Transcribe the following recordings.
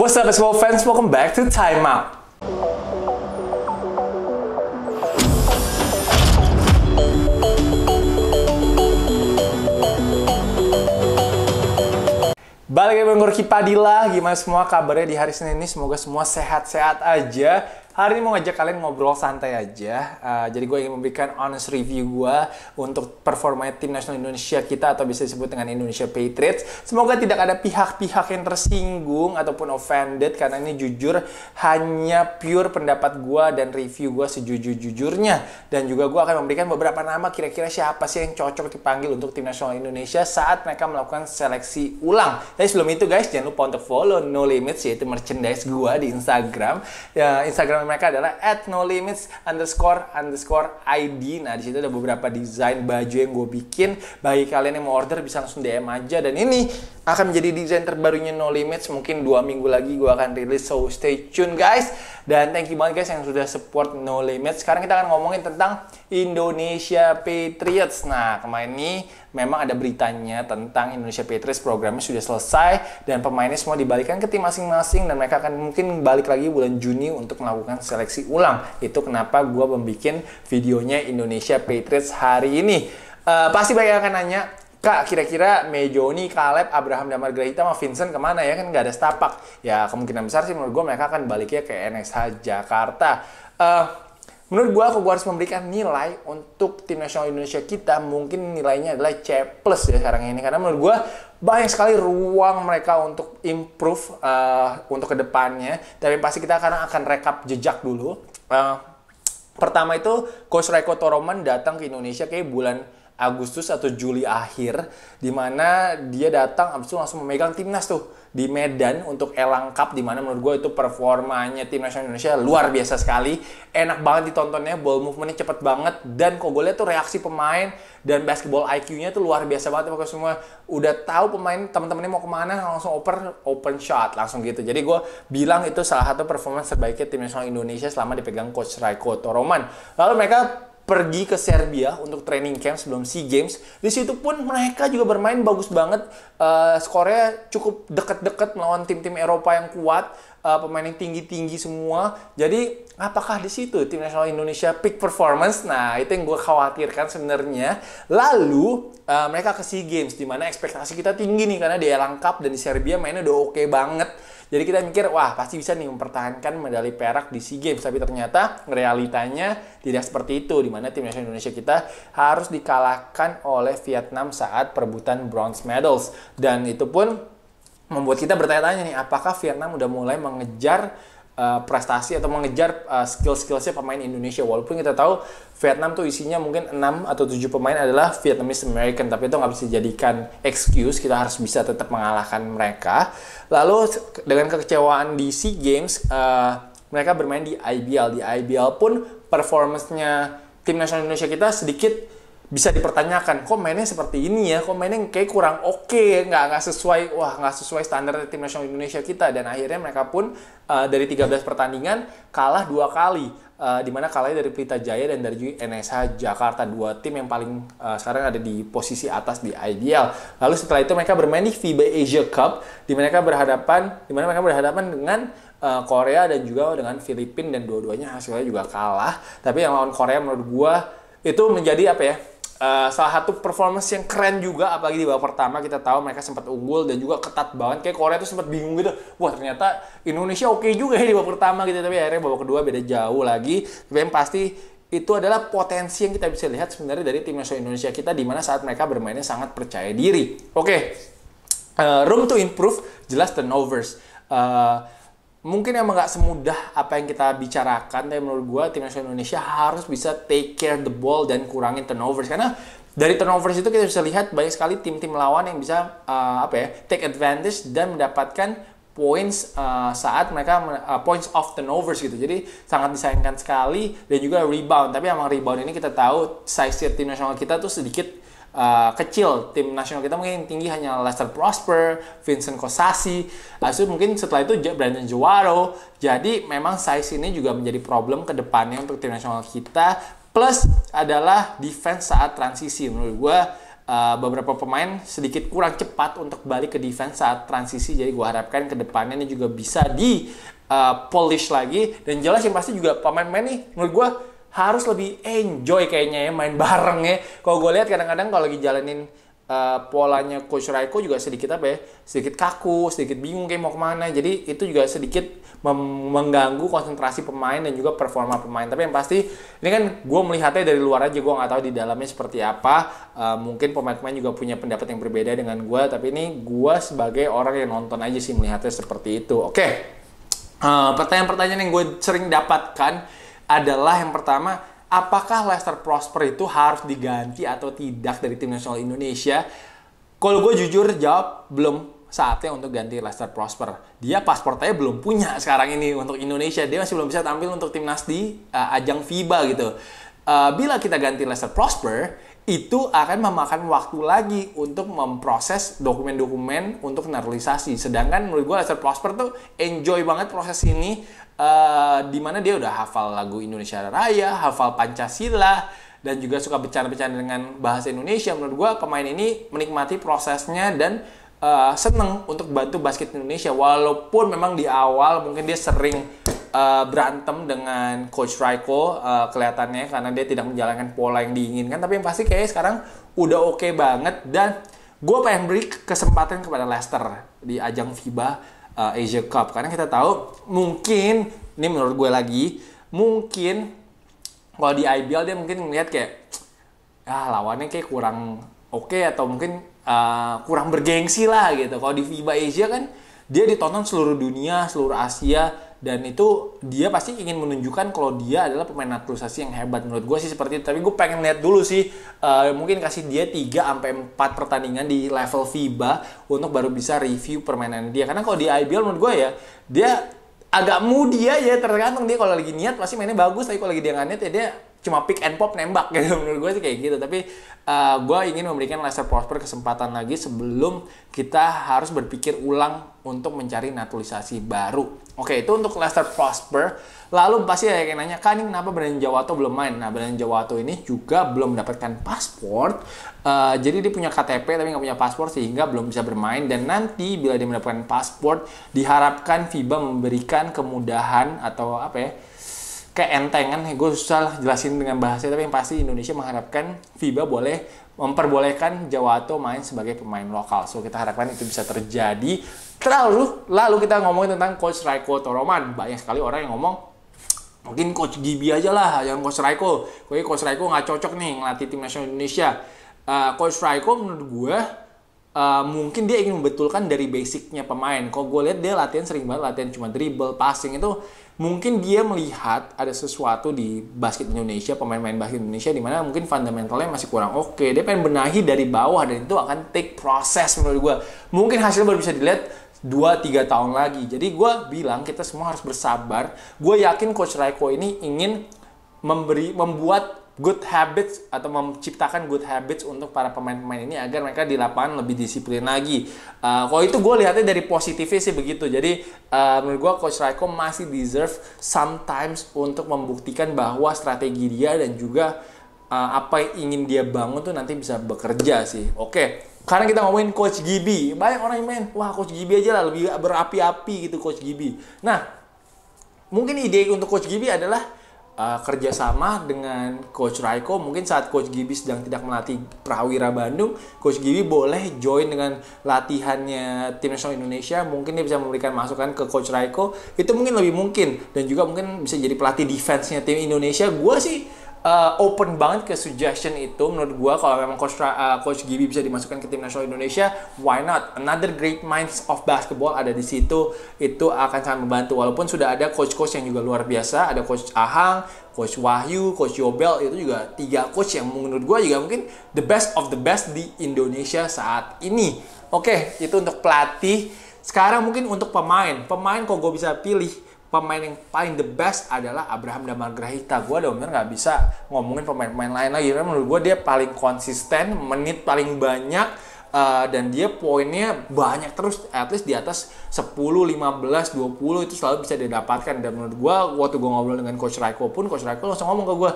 What's up baseball fans, welcome back to Time Out. Balik lagi dengan Padilla, gimana semua kabarnya di hari Senin ini? Semoga semua sehat-sehat aja Hari ini mau ngajak kalian ngobrol santai aja. Uh, jadi gue ingin memberikan honest review gue untuk performa tim nasional Indonesia kita atau bisa disebut dengan Indonesia Patriots. Semoga tidak ada pihak-pihak yang tersinggung ataupun offended karena ini jujur hanya pure pendapat gue dan review gue sejujur-jujurnya. Dan juga gue akan memberikan beberapa nama kira-kira siapa sih yang cocok dipanggil untuk tim nasional Indonesia saat mereka melakukan seleksi ulang. Tapi sebelum itu guys jangan lupa untuk follow No Limits yaitu merchandise gue di Instagram. Ya, Instagram Instagram mereka adalah at no limits underscore underscore id. Nah di situ ada beberapa desain baju yang gue bikin. Bagi kalian yang mau order bisa langsung DM aja. Dan ini akan menjadi desain terbarunya No Limits. Mungkin dua minggu lagi gue akan rilis. So stay tune guys. Dan thank you banget guys yang sudah support No Limit. Sekarang kita akan ngomongin tentang Indonesia Patriots. Nah, kemarin ini memang ada beritanya tentang Indonesia Patriots programnya sudah selesai dan pemainnya semua dibalikan ke tim masing-masing dan mereka akan mungkin balik lagi bulan Juni untuk melakukan seleksi ulang. Itu kenapa gue membuat videonya Indonesia Patriots hari ini. Uh, pasti banyak yang akan nanya, Kak, kira-kira Mejoni, Kaleb, Abraham dan Margarita sama Vincent kemana ya? Kan nggak ada setapak. Ya, kemungkinan besar sih menurut gue mereka akan baliknya ke NSH Jakarta. Uh, menurut gue, aku harus memberikan nilai untuk tim nasional Indonesia kita. Mungkin nilainya adalah C plus ya sekarang ini. Karena menurut gue, banyak sekali ruang mereka untuk improve uh, untuk kedepannya. Tapi pasti kita akan, akan rekap jejak dulu. Uh, pertama itu, Coach Reiko Toroman datang ke Indonesia kayak bulan Agustus atau Juli akhir di mana dia datang habis itu langsung memegang timnas tuh di Medan untuk Elang Cup di mana menurut gue itu performanya tim nasional Indonesia luar biasa sekali enak banget ditontonnya ball movementnya cepet banget dan kok gue lihat tuh reaksi pemain dan basketball IQ-nya tuh luar biasa banget pokoknya semua udah tahu pemain teman-temannya mau kemana langsung open open shot langsung gitu jadi gue bilang itu salah satu performance terbaiknya tim nasional Indonesia selama dipegang coach Raiko Toroman lalu mereka pergi ke Serbia untuk training camp sebelum SEA Games. Di situ pun mereka juga bermain bagus banget uh, skornya cukup deket-deket melawan tim-tim Eropa yang kuat, uh, pemain yang tinggi-tinggi semua. Jadi apakah di situ tim nasional Indonesia peak performance? Nah itu yang gue khawatirkan sebenarnya. Lalu uh, mereka ke SEA Games di mana ekspektasi kita tinggi nih karena dia lengkap dan di Serbia mainnya udah oke okay banget. Jadi kita mikir, wah pasti bisa nih mempertahankan medali perak di SEA Games. Tapi ternyata realitanya tidak seperti itu. Dimana tim nasional Indonesia kita harus dikalahkan oleh Vietnam saat perebutan bronze medals. Dan itu pun membuat kita bertanya-tanya nih, apakah Vietnam udah mulai mengejar uh, prestasi atau mengejar uh, skill si pemain Indonesia walaupun kita tahu Vietnam tuh isinya mungkin 6 atau 7 pemain adalah Vietnamese American tapi itu nggak bisa dijadikan excuse kita harus bisa tetap mengalahkan mereka lalu dengan kekecewaan di SEA Games uh, mereka bermain di IBL di IBL pun performance-nya tim nasional Indonesia kita sedikit bisa dipertanyakan kok mainnya seperti ini ya kok mainnya kayak kurang oke okay, nggak nggak sesuai wah nggak sesuai standar tim nasional Indonesia kita dan akhirnya mereka pun uh, dari 13 pertandingan kalah dua kali uh, eh, dimana kalahnya dari Pelita Jaya dan dari NSH Jakarta dua tim yang paling uh, sekarang ada di posisi atas di ideal lalu setelah itu mereka bermain di FIBA Asia Cup di mana mereka berhadapan di mana mereka berhadapan dengan uh, Korea dan juga dengan Filipina dan dua-duanya hasilnya juga kalah tapi yang lawan Korea menurut gua itu menjadi apa ya Eh, salah satu performance yang keren juga apalagi di babak pertama kita tahu mereka sempat unggul dan juga ketat banget kayak Korea itu sempat bingung gitu wah ternyata Indonesia oke okay juga ya di babak pertama gitu tapi akhirnya babak kedua beda jauh lagi tapi yang pasti itu adalah potensi yang kita bisa lihat sebenarnya dari tim nasional Indonesia kita di mana saat mereka bermainnya sangat percaya diri oke okay. uh, eh, room to improve jelas turnovers uh, mungkin emang gak semudah apa yang kita bicarakan tapi menurut gue tim nasional Indonesia harus bisa take care the ball dan kurangin turnovers karena dari turnovers itu kita bisa lihat banyak sekali tim-tim lawan yang bisa uh, apa ya take advantage dan mendapatkan points uh, saat mereka uh, points of turnovers gitu jadi sangat disayangkan sekali dan juga rebound tapi emang rebound ini kita tahu size tim nasional kita tuh sedikit uh, kecil tim nasional kita mungkin tinggi hanya Lester Prosper, Vincent Kosasi, lalu mungkin setelah itu Brandon Juwaro. Jadi memang size ini juga menjadi problem ke depannya untuk tim nasional kita. Plus adalah defense saat transisi menurut gue uh, beberapa pemain sedikit kurang cepat untuk balik ke defense saat transisi jadi gue harapkan kedepannya ini juga bisa di uh, polish lagi dan jelas yang pasti juga pemain-pemain nih menurut gue harus lebih enjoy kayaknya ya main bareng ya. Kalau gue lihat kadang-kadang kalau lagi jalanin uh, polanya Coach Raiko juga sedikit apa ya, sedikit kaku, sedikit bingung kayak mau kemana. Jadi itu juga sedikit mengganggu konsentrasi pemain dan juga performa pemain. Tapi yang pasti ini kan gue melihatnya dari luar aja, gue nggak tahu di dalamnya seperti apa. Uh, mungkin pemain-pemain juga punya pendapat yang berbeda dengan gue. Tapi ini gue sebagai orang yang nonton aja sih melihatnya seperti itu. Oke, okay. uh, eh, pertanyaan-pertanyaan yang gue sering dapatkan adalah yang pertama, apakah Lester Prosper itu harus diganti atau tidak dari tim nasional Indonesia? Kalau gue jujur jawab, belum saatnya untuk ganti Lester Prosper. Dia pasportnya belum punya sekarang ini untuk Indonesia. Dia masih belum bisa tampil untuk timnas di uh, ajang FIBA gitu. Uh, bila kita ganti Lester Prosper, itu akan memakan waktu lagi untuk memproses dokumen-dokumen untuk naturalisasi. Sedangkan menurut gue Lester Prosper tuh enjoy banget proses ini, uh, eh, dimana dia udah hafal lagu Indonesia Raya, hafal Pancasila, dan juga suka bercanda-bercanda dengan bahasa Indonesia. Menurut gue pemain ini menikmati prosesnya dan uh, seneng untuk bantu basket Indonesia, walaupun memang di awal mungkin dia sering Eh, berantem dengan coach Raiko uh, kelihatannya karena dia tidak menjalankan pola yang diinginkan tapi yang pasti kayaknya sekarang udah oke okay banget dan gue pengen beri kesempatan kepada Leicester di ajang FIBA uh, Asia Cup karena kita tahu mungkin ini menurut gue lagi mungkin kalau di IBL dia mungkin melihat kayak ah lawannya kayak kurang oke okay, atau mungkin uh, kurang bergengsi lah gitu kalau di FIBA Asia kan dia ditonton seluruh dunia seluruh Asia dan itu dia pasti ingin menunjukkan kalau dia adalah pemain naturalisasi yang hebat menurut gue sih seperti itu tapi gue pengen lihat dulu sih uh, mungkin kasih dia 3 sampai 4 pertandingan di level FIBA untuk baru bisa review permainan dia karena kalau di IBL menurut gue ya dia agak mudi ya tergantung dia kalau lagi niat pasti mainnya bagus tapi kalau lagi dia nggak niat ya dia cuma pick and pop nembak gitu menurut gue sih kayak gitu tapi uh, eh, gue ingin memberikan Leicester Prosper kesempatan lagi sebelum kita harus berpikir ulang untuk mencari naturalisasi baru oke itu untuk Leicester Prosper lalu pasti ada yang nanya kan ini kenapa Brandon Jawato belum main nah Brandon Jawato ini juga belum mendapatkan paspor uh, eh, jadi dia punya KTP tapi nggak punya paspor sehingga belum bisa bermain dan nanti bila dia mendapatkan paspor diharapkan FIBA memberikan kemudahan atau apa ya keentengan gue susah jelasin dengan bahasa tapi yang pasti Indonesia mengharapkan FIBA boleh memperbolehkan Jawa Jawato main sebagai pemain lokal. So kita harapkan itu bisa terjadi. Terlalu lalu kita ngomongin tentang coach Raiko Toroman. Banyak sekali orang yang ngomong mungkin coach Gibi aja lah yang coach Raiko. Kayaknya coach Raiko nggak cocok nih ngelatih tim nasional Indonesia. Uh, coach Raiko menurut gue Uh, mungkin dia ingin membetulkan dari basicnya pemain. Kok gue lihat dia latihan sering banget latihan cuma dribble, passing itu mungkin dia melihat ada sesuatu di basket Indonesia, pemain-pemain basket Indonesia di mana mungkin fundamentalnya masih kurang oke. Okay. Dia pengen benahi dari bawah dan itu akan take proses menurut gue. Mungkin hasilnya baru bisa dilihat dua tiga tahun lagi. Jadi gue bilang kita semua harus bersabar. Gue yakin Coach Raiko ini ingin memberi membuat good habits atau menciptakan good habits untuk para pemain-pemain ini agar mereka di lapangan lebih disiplin lagi. Uh, kalau itu gue lihatnya dari positifnya sih begitu. Jadi uh, menurut gue Coach Raiko masih deserve sometimes untuk membuktikan bahwa strategi dia dan juga uh, apa yang ingin dia bangun tuh nanti bisa bekerja sih. Oke. Okay. Karena kita ngomongin Coach Gibi, banyak orang yang main, wah Coach Gibi aja lah lebih berapi-api gitu Coach Gibi. Nah, mungkin ide untuk Coach Gibi adalah uh, kerjasama dengan Coach Raiko. Mungkin saat Coach Gibi sedang tidak melatih Prawira Bandung, Coach Gibi boleh join dengan latihannya tim nasional Indonesia. Mungkin dia bisa memberikan masukan ke Coach Raiko. Itu mungkin lebih mungkin dan juga mungkin bisa jadi pelatih defense-nya tim Indonesia. Gue sih uh, open banget ke suggestion itu menurut gue kalau memang coach uh, coach Gibi bisa dimasukkan ke tim nasional Indonesia why not another great minds of basketball ada di situ itu akan sangat membantu walaupun sudah ada coach-coach yang juga luar biasa ada coach Ahang coach Wahyu coach Yobel itu juga tiga coach yang menurut gue juga mungkin the best of the best di Indonesia saat ini oke okay, itu untuk pelatih sekarang mungkin untuk pemain pemain kok gue bisa pilih pemain yang paling the best adalah Abraham Damar Grahita. Gue udah bener nggak bisa ngomongin pemain-pemain lain lagi. Karena menurut gue dia paling konsisten, menit paling banyak, uh, dan dia poinnya banyak terus. At least di atas 10, 15, 20 itu selalu bisa didapatkan. Dan menurut gue, waktu gue ngobrol dengan Coach Raiko pun, Coach Raiko langsung ngomong ke gue,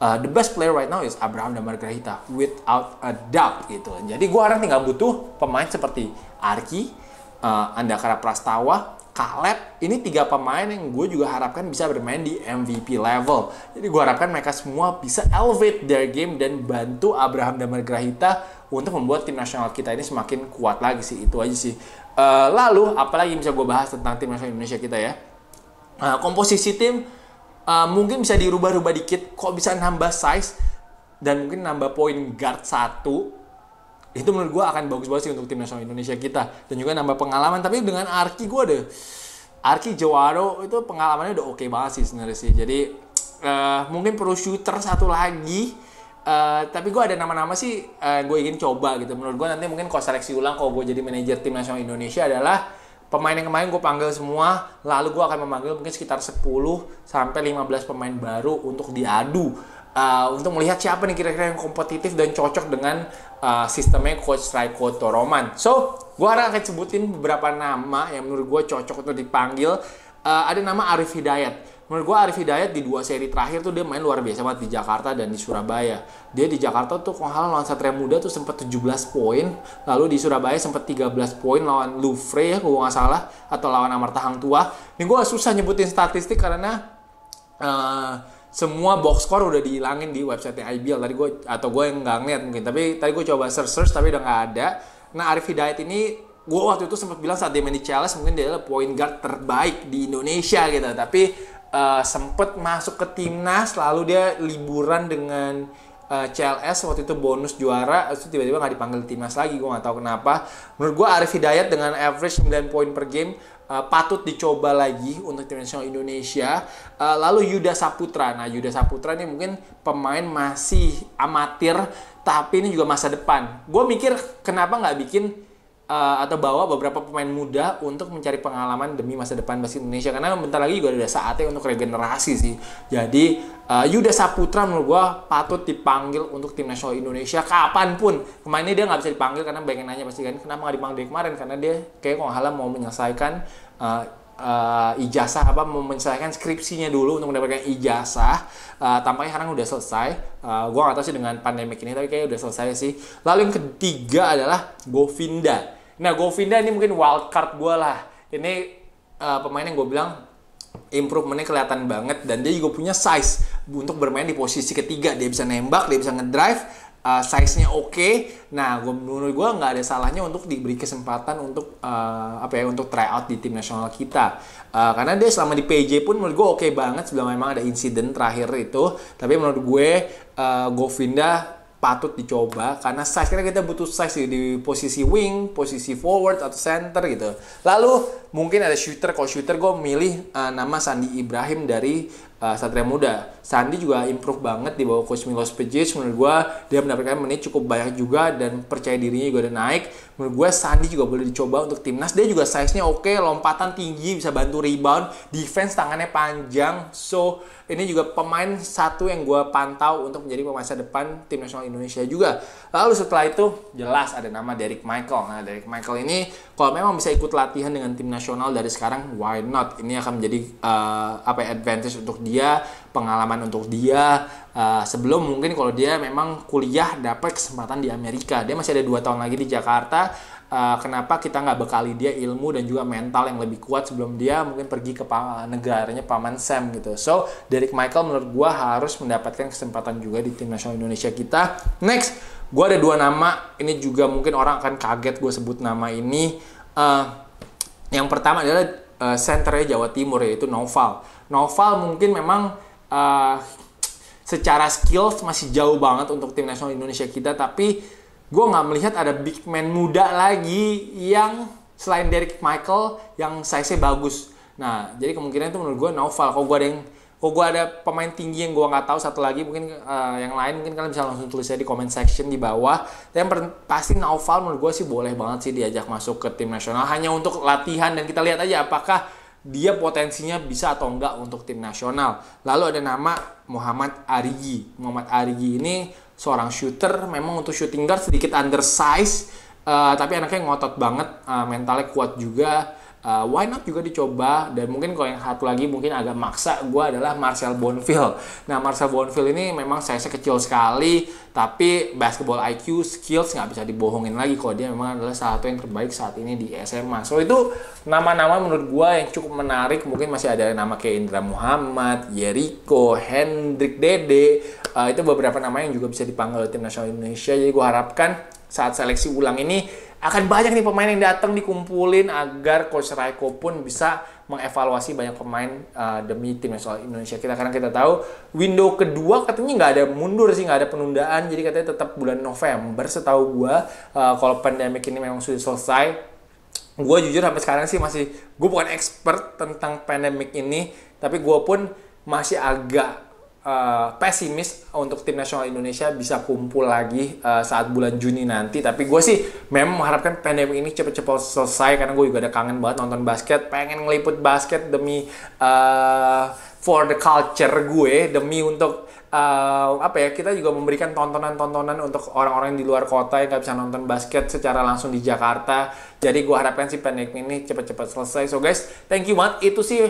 Uh, the best player right now is Abraham Grahita, without a doubt gitu. Jadi gue orang tinggal butuh pemain seperti Arki, uh, Andakara Prastawa, Caleb ini tiga pemain yang gue juga harapkan bisa bermain di MVP level. Jadi gue harapkan mereka semua bisa elevate their game dan bantu Abraham dan Margarita untuk membuat tim nasional kita ini semakin kuat lagi sih. Itu aja sih. Uh, lalu apalagi bisa gue bahas tentang tim nasional Indonesia kita ya. Uh, komposisi tim uh, mungkin bisa dirubah-rubah dikit. Kok bisa nambah size dan mungkin nambah poin guard satu itu menurut gue akan bagus banget sih untuk tim nasional Indonesia kita dan juga nambah pengalaman tapi dengan Arki gue deh Arki Jawaro itu pengalamannya udah oke okay banget sih sebenarnya sih jadi uh, mungkin perlu shooter satu lagi Uh, tapi gue ada nama-nama sih uh, eh, gue ingin coba gitu menurut gue nanti mungkin kalau seleksi ulang kalau gue jadi manajer tim nasional Indonesia adalah pemain yang kemarin gue panggil semua lalu gue akan memanggil mungkin sekitar 10 sampai 15 pemain baru untuk diadu uh, untuk melihat siapa nih kira-kira yang kompetitif dan cocok dengan uh, sistemnya coach Raiko Toroman. So, gue akan sebutin beberapa nama yang menurut gue cocok untuk dipanggil. Uh, ada nama Arif Hidayat. Menurut gue Arif Hidayat di dua seri terakhir tuh dia main luar biasa banget di Jakarta dan di Surabaya. Dia di Jakarta tuh kalau lawan Satria Muda tuh sempat 17 poin, lalu di Surabaya sempat 13 poin lawan Lufre ya kalau nggak salah atau lawan Amarta Hang Tua. Ini gue susah nyebutin statistik karena uh, semua box score udah dihilangin di website IBL tadi gue atau gue yang nggak ngeliat mungkin tapi tadi gue coba search search tapi udah nggak ada nah Arif Hidayat ini gue waktu itu sempat bilang saat dia main di Chelsea mungkin dia adalah point guard terbaik di Indonesia gitu tapi uh, sempet masuk ke timnas lalu dia liburan dengan uh, eh, CLS waktu itu bonus juara itu tiba-tiba nggak dipanggil timnas lagi gue nggak tahu kenapa menurut gue Arif Hidayat dengan average 9 poin per game uh, patut dicoba lagi untuk tim nasional Indonesia. Uh, lalu Yuda Saputra. Nah, Yuda Saputra ini mungkin pemain masih amatir, tapi ini juga masa depan. Gue mikir kenapa nggak bikin uh, atau bawa beberapa pemain muda untuk mencari pengalaman demi masa depan basket Indonesia karena bentar lagi gue ada saatnya untuk regenerasi sih. Jadi uh, Yuda Saputra menurut gue patut dipanggil untuk tim nasional Indonesia kapanpun. Kemarin dia nggak bisa dipanggil karena pengen nanya pasti kan kenapa nggak dipanggil kemarin karena dia kayak kalau halam mau menyelesaikan uh, uh, ijazah apa menyelesaikan skripsinya dulu untuk mendapatkan ijazah uh, tampaknya sekarang udah selesai uh, gue gak tau sih dengan pandemik ini tapi kayaknya udah selesai sih lalu yang ketiga adalah Govinda Nah, Govinda ini mungkin wild card gue lah. Ini uh, pemain yang gue bilang improvementnya kelihatan banget dan dia juga punya size untuk bermain di posisi ketiga. Dia bisa nembak, dia bisa ngedrive, uh, size-nya oke. Okay. Nah, gue menurut gue nggak ada salahnya untuk diberi kesempatan untuk uh, apa ya untuk try out di tim nasional kita. Uh, karena dia selama di PJ pun menurut gue oke okay banget sebelum memang ada insiden terakhir itu. Tapi menurut gue uh, Govinda patut dicoba karena size kita, kita butuh size di posisi wing, posisi forward atau center gitu. Lalu mungkin ada shooter, kalau shooter gue milih uh, nama Sandi Ibrahim dari uh, Satria Muda. Sandi juga improve banget di bawah coach Milos Pejic menurut gue dia mendapatkan menit cukup banyak juga dan percaya dirinya juga udah naik menurut gue Sandi juga boleh dicoba untuk timnas dia juga size nya oke okay, lompatan tinggi bisa bantu rebound defense tangannya panjang so ini juga pemain satu yang gue pantau untuk menjadi pemain masa depan tim nasional Indonesia juga lalu setelah itu jelas ada nama Derek Michael nah Derek Michael ini kalau memang bisa ikut latihan dengan tim nasional dari sekarang why not ini akan menjadi uh, apa ya, advantage untuk dia pengalaman untuk dia uh, sebelum mungkin kalau dia memang kuliah dapat kesempatan di Amerika dia masih ada dua tahun lagi di Jakarta uh, kenapa kita nggak bekali dia ilmu dan juga mental yang lebih kuat sebelum dia mungkin pergi ke negaranya paman Sam gitu so Derek Michael menurut gue harus mendapatkan kesempatan juga di tim nasional Indonesia kita next gue ada dua nama ini juga mungkin orang akan kaget gue sebut nama ini uh, yang pertama adalah uh, centernya Jawa Timur yaitu Noval Noval mungkin memang uh, secara skills masih jauh banget untuk tim nasional Indonesia kita tapi gue nggak melihat ada big man muda lagi yang selain Derek Michael yang size-nya bagus nah jadi kemungkinan itu menurut gue Naufal kalau gue ada yang kalau gue ada pemain tinggi yang gue nggak tahu satu lagi mungkin uh, yang lain mungkin kalian bisa langsung tulis aja di comment section di bawah dan pasti Naufal menurut gue sih boleh banget sih diajak masuk ke tim nasional hanya untuk latihan dan kita lihat aja apakah dia potensinya bisa atau enggak untuk tim nasional. Lalu ada nama Muhammad Arigi. Muhammad Arigi ini seorang shooter, memang untuk shooting guard sedikit undersize, uh, eh, tapi anaknya ngotot banget, uh, mentalnya kuat juga uh, why not juga dicoba dan mungkin kalau yang satu lagi mungkin agak maksa gue adalah Marcel Bonfil. Nah Marcel Bonfil ini memang saya kecil sekali tapi basketball IQ skills nggak bisa dibohongin lagi kalau dia memang adalah salah satu yang terbaik saat ini di SMA. So itu nama-nama menurut gue yang cukup menarik mungkin masih ada nama kayak Indra Muhammad, Jericho, Hendrik Dede. Uh, itu beberapa nama yang juga bisa dipanggil tim nasional Indonesia. Jadi gue harapkan saat seleksi ulang ini akan banyak nih pemain yang datang dikumpulin agar coach Raiko pun bisa mengevaluasi banyak pemain uh, demi tim soal Indonesia kita karena kita tahu window kedua katanya nggak ada mundur sih nggak ada penundaan jadi katanya tetap bulan November setahu gua uh, kalau pandemik ini memang sudah selesai gue jujur sampai sekarang sih masih gue bukan expert tentang pandemik ini tapi gue pun masih agak Eh, pesimis untuk tim nasional Indonesia bisa kumpul lagi uh, saat bulan Juni nanti. Tapi gue sih memang mengharapkan pandemi ini cepat-cepat selesai karena gue juga ada kangen banget nonton basket, pengen ngeliput basket demi uh, for the culture gue, demi untuk uh, apa ya kita juga memberikan tontonan-tontonan untuk orang-orang di luar kota yang nggak bisa nonton basket secara langsung di Jakarta. Jadi gue harapkan si pendek ini cepat-cepat selesai. So guys, thank you banget. Itu sih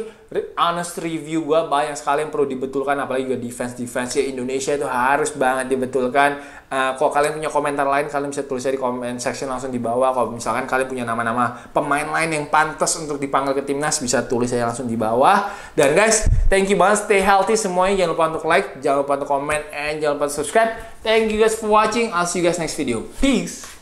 honest review gue banyak sekali yang perlu dibetulkan. Apalagi juga defense defense ya Indonesia itu harus banget dibetulkan. Uh, kalau kalian punya komentar lain, kalian bisa tulisnya di comment section langsung di bawah. Kalau misalkan kalian punya nama-nama pemain lain yang pantas untuk dipanggil ke timnas, bisa tulis saya langsung di bawah. Dan guys, thank you banget. Stay healthy semuanya. Jangan lupa untuk like, jangan lupa lupa untuk komen and jangan lupa subscribe. Thank you guys for watching. I'll see you guys next video. Peace.